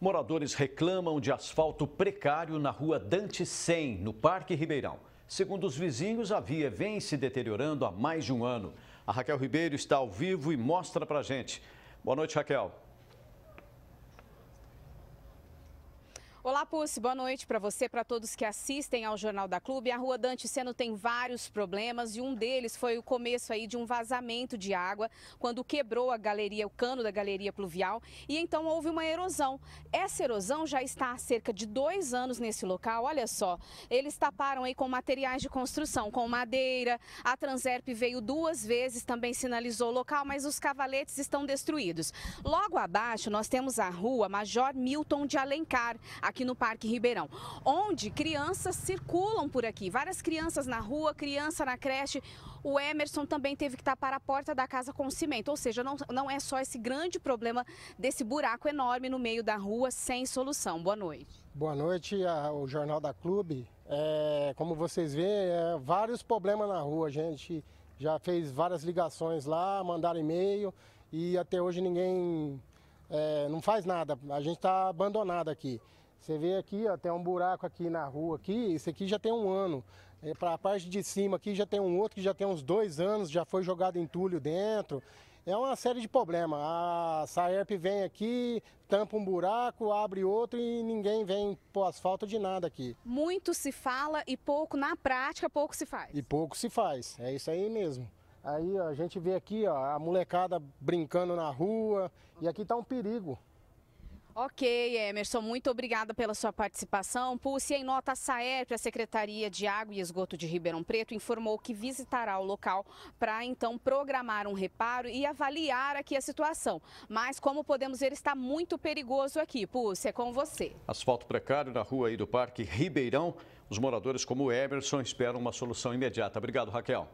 Moradores reclamam de asfalto precário na rua Dante 100, no Parque Ribeirão. Segundo os vizinhos, a via vem se deteriorando há mais de um ano. A Raquel Ribeiro está ao vivo e mostra pra gente. Boa noite, Raquel. Olá, Puss, boa noite para você, para todos que assistem ao Jornal da Clube. A rua Dante Seno tem vários problemas e um deles foi o começo aí de um vazamento de água quando quebrou a galeria, o cano da galeria pluvial e então houve uma erosão. Essa erosão já está há cerca de dois anos nesse local. Olha só, eles taparam aí com materiais de construção, com madeira. A Transerp veio duas vezes, também sinalizou o local, mas os cavaletes estão destruídos. Logo abaixo nós temos a rua Major Milton de Alencar. Aqui aqui no Parque Ribeirão, onde crianças circulam por aqui. Várias crianças na rua, criança na creche. O Emerson também teve que tapar a porta da casa com cimento. Ou seja, não, não é só esse grande problema desse buraco enorme no meio da rua sem solução. Boa noite. Boa noite o Jornal da Clube. É, como vocês veem, é, vários problemas na rua. A gente já fez várias ligações lá, mandaram e-mail e até hoje ninguém é, não faz nada. A gente está abandonado aqui. Você vê aqui, ó, tem um buraco aqui na rua aqui, isso aqui já tem um ano. É, para a parte de cima aqui já tem um outro que já tem uns dois anos, já foi jogado entulho dentro. É uma série de problemas. A Saerp vem aqui, tampa um buraco, abre outro e ninguém vem pôr asfalto de nada aqui. Muito se fala e pouco na prática, pouco se faz. E pouco se faz, é isso aí mesmo. Aí ó, a gente vê aqui ó, a molecada brincando na rua e aqui está um perigo. Ok, Emerson, muito obrigada pela sua participação. Pulse, em nota, a Saerp, a Secretaria de Água e Esgoto de Ribeirão Preto, informou que visitará o local para, então, programar um reparo e avaliar aqui a situação. Mas, como podemos ver, está muito perigoso aqui. Pulse, é com você. Asfalto precário na rua aí do Parque Ribeirão. Os moradores, como o Emerson, esperam uma solução imediata. Obrigado, Raquel.